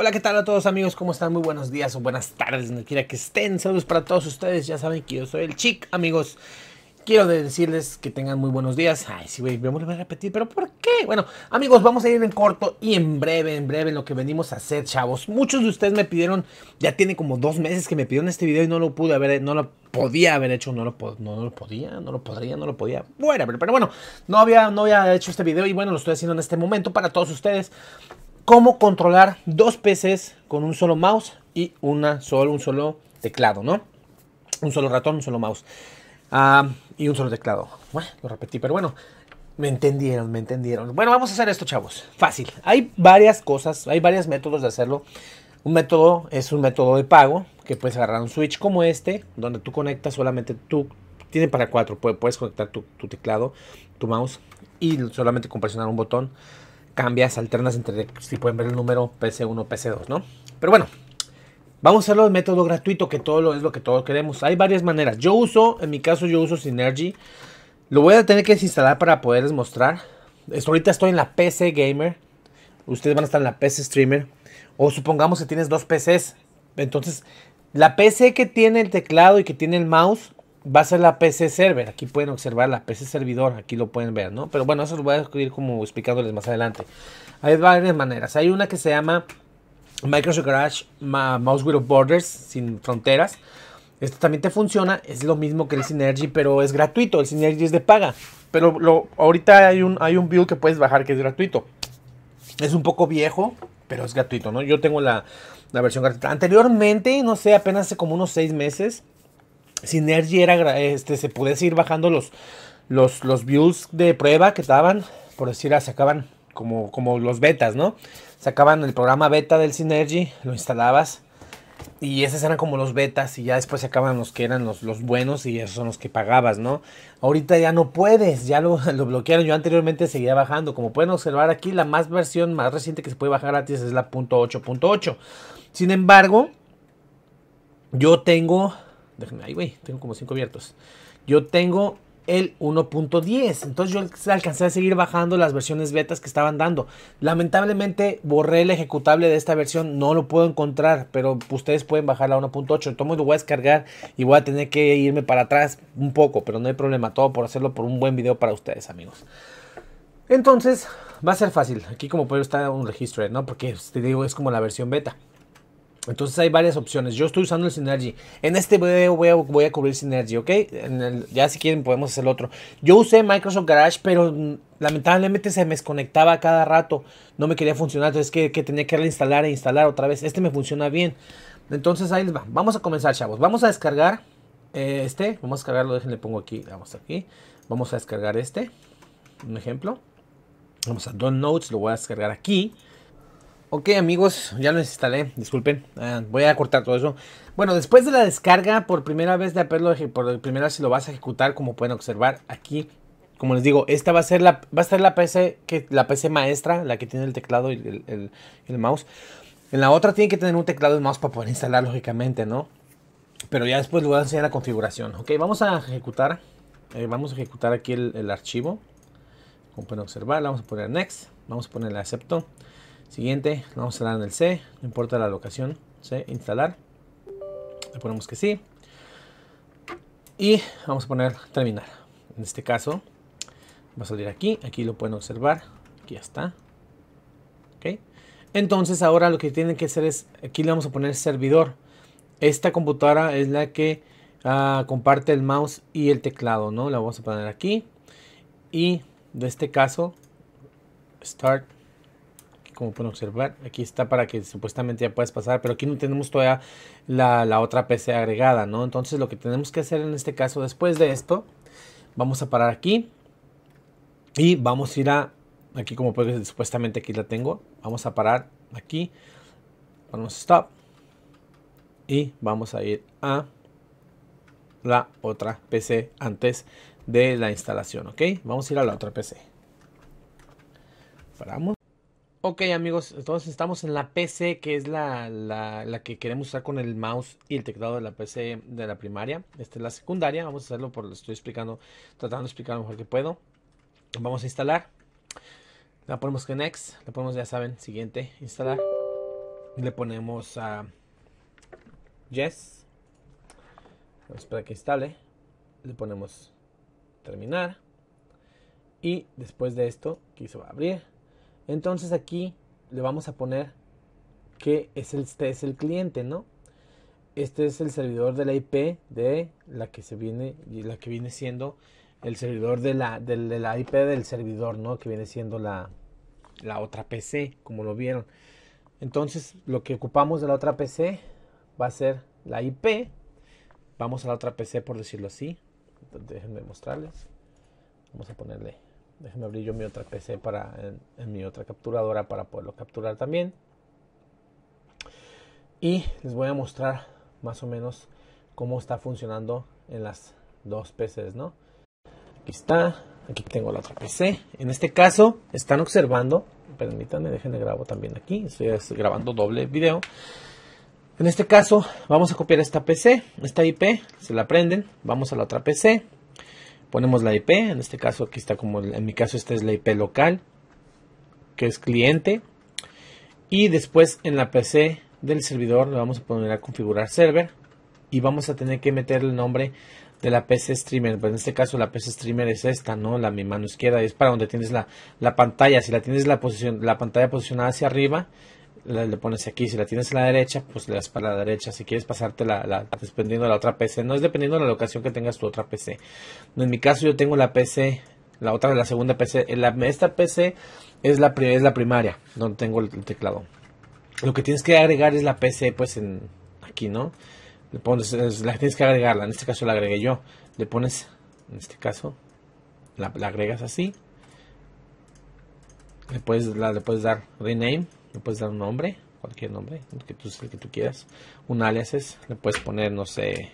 Hola, ¿qué tal a todos amigos? ¿Cómo están? Muy buenos días o buenas tardes, donde quiera que estén. Saludos para todos ustedes. Ya saben que yo soy el chic, amigos. Quiero decirles que tengan muy buenos días. Ay, sí, güey, voy a repetir, pero ¿por qué? Bueno, amigos, vamos a ir en corto y en breve, en breve, en lo que venimos a hacer, chavos. Muchos de ustedes me pidieron, ya tiene como dos meses que me pidieron este video y no lo pude haber, no lo podía haber hecho, no lo, no lo podía, no lo podría, no lo podía. Bueno, pero, pero, bueno, no había, no había hecho este video y bueno, lo estoy haciendo en este momento para todos ustedes cómo controlar dos PCs con un solo mouse y una solo, un solo teclado, ¿no? Un solo ratón, un solo mouse ah, y un solo teclado. Bueno, lo repetí, pero bueno, me entendieron, me entendieron. Bueno, vamos a hacer esto, chavos. Fácil. Hay varias cosas, hay varios métodos de hacerlo. Un método es un método de pago, que puedes agarrar un switch como este, donde tú conectas solamente tú, tiene para cuatro, puedes conectar tu, tu teclado, tu mouse, y solamente con presionar un botón cambias, alternas entre si pueden ver el número PC1, PC2, ¿no? Pero bueno, vamos a hacerlo de método gratuito, que todo lo, es lo que todos queremos. Hay varias maneras. Yo uso, en mi caso, yo uso Synergy. Lo voy a tener que desinstalar para poderles mostrar. Esto, ahorita estoy en la PC Gamer. Ustedes van a estar en la PC Streamer. O supongamos que tienes dos PCs. Entonces, la PC que tiene el teclado y que tiene el mouse va a ser la PC server. Aquí pueden observar la PC servidor, aquí lo pueden ver, ¿no? Pero bueno, eso lo voy a ir como explicándoles más adelante. Hay varias maneras. Hay una que se llama Microsoft Garage Mouse Without Borders, sin fronteras. Esto también te funciona, es lo mismo que el Synergy, pero es gratuito. El Synergy es de paga. Pero lo, ahorita hay un, hay un build que puedes bajar que es gratuito. Es un poco viejo, pero es gratuito, ¿no? Yo tengo la, la versión gratuita. Anteriormente, no sé, apenas hace como unos seis meses, Synergy era, este, se podía seguir bajando los, los, los views de prueba que estaban, por decir, ah, sacaban como, como los betas, ¿no? Sacaban el programa beta del Synergy, lo instalabas y esos eran como los betas y ya después sacaban los que eran los, buenos y esos son los que pagabas, ¿no? Ahorita ya no puedes, ya lo, lo, bloquearon. Yo anteriormente seguía bajando. Como pueden observar aquí, la más versión más reciente que se puede bajar gratis es la .8.8. Sin embargo, yo tengo Déjenme ahí, güey. Tengo como 5 abiertos. Yo tengo el 1.10. Entonces yo alcancé a seguir bajando las versiones betas que estaban dando. Lamentablemente borré el ejecutable de esta versión, no lo puedo encontrar, pero ustedes pueden bajar la 1.8. Entonces lo voy a descargar y voy a tener que irme para atrás un poco, pero no hay problema, todo por hacerlo por un buen video para ustedes, amigos. Entonces va a ser fácil. Aquí como puede estar un registro, ¿no? Porque pues, te digo, es como la versión beta. Entonces hay varias opciones. Yo estoy usando el Synergy. En este video voy a, voy a cubrir Synergy, ¿ok? ya si quieren podemos hacer otro. Yo usé Microsoft Garage, pero mm, lamentablemente se me desconectaba cada rato. No me quería funcionar, entonces que, que tenía que reinstalar e instalar otra vez. Este me funciona bien. Entonces ahí les va. Vamos a comenzar, chavos. Vamos a descargar eh, este. Vamos a descargarlo, déjenle pongo aquí. Vamos aquí. Vamos a descargar este. Un ejemplo. Vamos a Notes, lo voy a descargar aquí. Ok amigos, ya lo instalé, disculpen, ah, voy a cortar todo eso. Bueno, después de la descarga, por primera vez de haberlo, por primera vez lo vas a ejecutar, como pueden observar aquí. Como les digo, esta va a ser la, va a ser la PC, que, la PC maestra, la que tiene el teclado y el, mouse. En la otra tiene que tener un teclado y mouse para poder instalar, lógicamente, ¿no? Pero ya después le voy a enseñar la configuración. Ok, vamos a ejecutar, eh, vamos a ejecutar aquí el, archivo. Como pueden observar, le vamos a poner next, vamos a ponerle acepto. Siguiente, vamos a dar en el C, no importa la locación, C, instalar. Le ponemos que sí. Y vamos a poner terminar. En este caso, va a salir aquí, aquí lo pueden observar, aquí ya está. ¿Okay? Entonces ahora lo que tienen que hacer es, aquí le vamos a poner servidor. Esta computadora es la que ah, comparte el mouse y el teclado, ¿no? La vamos a poner aquí. Y de este caso, start como pueden observar. Aquí está para que supuestamente ya puedas pasar, pero aquí no tenemos todavía la, otra PC agregada, ¿no? Entonces lo que tenemos que hacer en este caso, después de esto, vamos a parar aquí y vamos a ir a, aquí como puedes ver, supuestamente aquí la tengo, vamos a parar aquí, vamos stop y vamos a ir a la otra PC antes de la instalación, ¿ok? Vamos a ir a la otra PC. Paramos. Ok amigos, entonces estamos en la PC que es la, que queremos usar con el mouse y el teclado de la PC de la primaria. Esta es la secundaria, vamos a hacerlo por lo estoy explicando, tratando de explicar lo mejor que puedo. Vamos a instalar, le ponemos que next, le ponemos ya saben, siguiente, instalar. Le ponemos a yes, vamos para que instale, le ponemos terminar y después de esto aquí se va a abrir entonces aquí le vamos a poner que es el, este es el cliente, ¿no? Este es el servidor de la IP de la que se viene, la que viene siendo el servidor de la, la IP del servidor, ¿no? Que viene siendo la otra PC, como lo vieron. Entonces, lo que ocupamos de la otra PC va a ser la IP. Vamos a la otra PC, por decirlo así. Déjenme mostrarles. Vamos a ponerle Déjenme abrir yo mi otra PC para, en, mi otra capturadora para poderlo capturar también. Y les voy a mostrar más o menos cómo está funcionando en las dos PCs, ¿no? Aquí está, aquí tengo la otra PC. En este caso, están observando, permítanme, déjenme grabo también aquí, estoy grabando doble video. En este caso, vamos a copiar esta PC, esta IP, se la prenden, vamos a la otra PC, Ponemos la IP, en este caso aquí está como en mi caso esta es la IP local, que es cliente. Y después en la PC del servidor le vamos a poner a configurar server y vamos a tener que meter el nombre de la PC Streamer. Pues en este caso la PC Streamer es esta, ¿no? La mi mano izquierda es para donde tienes la, pantalla. Si la tienes la, posición, la pantalla posicionada hacia arriba, le pones aquí, si la tienes a la derecha, pues le das para la derecha, si quieres pasarte la, dependiendo de la otra PC, no es dependiendo de la locación que tengas tu otra PC. En mi caso yo tengo la PC, la otra, la segunda PC, eh, esta PC es la, es la primaria, donde tengo el, teclado. Lo que tienes que agregar es la PC, pues en aquí, ¿no? Le pones, la tienes que agregarla, en este caso la agregué yo, le pones, en este caso, la, agregas así, le puedes, la, le puedes dar rename le puedes dar un nombre, cualquier nombre, que tú, que tú quieras. Un alias es, le puedes poner, no sé,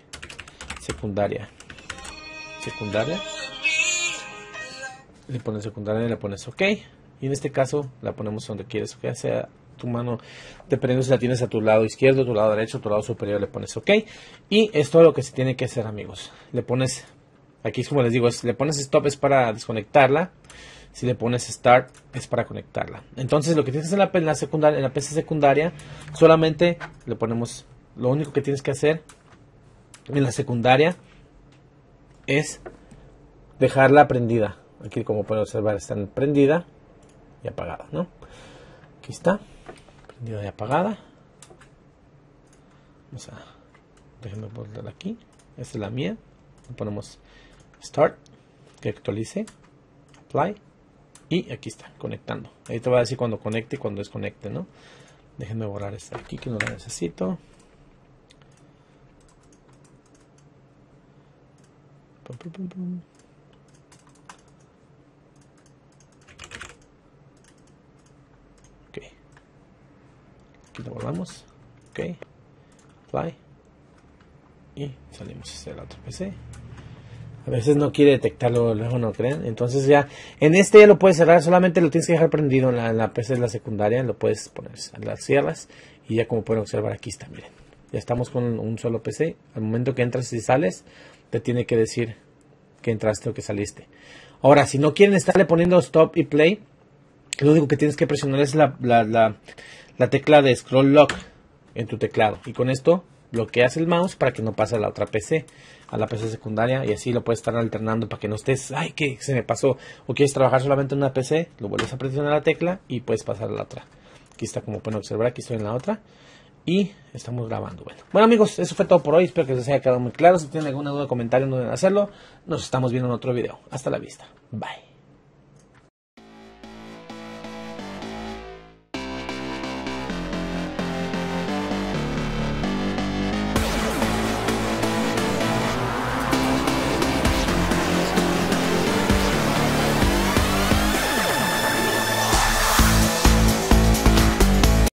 secundaria. Secundaria. Le pones secundaria y le pones OK. Y en este caso la ponemos donde quieres, que sea tu mano, dependiendo si la tienes a tu lado izquierdo, a tu lado derecho, a tu lado superior, le pones OK. Y esto es lo que se tiene que hacer, amigos. Le pones, aquí es como les digo, es, le pones stop es para desconectarla. Si le pones Start es para conectarla. Entonces lo que tienes en la, secundaria, en la PC secundaria, solamente le ponemos, lo único que tienes que hacer en la secundaria es dejarla prendida. Aquí como pueden observar está prendida y apagada, Aquí está, prendida y apagada. Vamos a, déjenme ponerla aquí. Esta es la mía. Le ponemos Start, que actualice, Apply. Y aquí está, conectando. Ahí te va a decir cuando conecte y cuando desconecte, ¿no? Déjenme borrar esta aquí que no la necesito. ok. Aquí lo borramos Ok. Fly. Y salimos hacia otro otro PC. A veces no quiere detectarlo luego, ¿no creen? Entonces ya, en este ya lo puedes cerrar, solamente lo tienes que dejar prendido en la, PC de la secundaria, lo puedes poner, las cierras y ya como pueden observar aquí está, miren. Ya estamos con un solo PC, al momento que entras y sales, te tiene que decir que entraste o que saliste. Ahora, si no quieren estarle poniendo stop y play, lo único que tienes que presionar es la, la, la tecla de scroll lock en tu teclado. Y con esto bloqueas el mouse para que no pase a la otra PC a la PC secundaria y así lo puedes estar alternando para que no estés, ay, que se me pasó, o quieres trabajar solamente en una PC, lo vuelves a presionar la tecla y puedes pasar a la otra. Aquí está, como pueden observar, aquí estoy en la otra y estamos grabando. Bueno, bueno amigos, eso fue todo por hoy, espero que les haya quedado muy claro. Si tienen alguna duda o comentario, no deben hacerlo. Nos estamos viendo en otro video. Hasta la vista. Bye.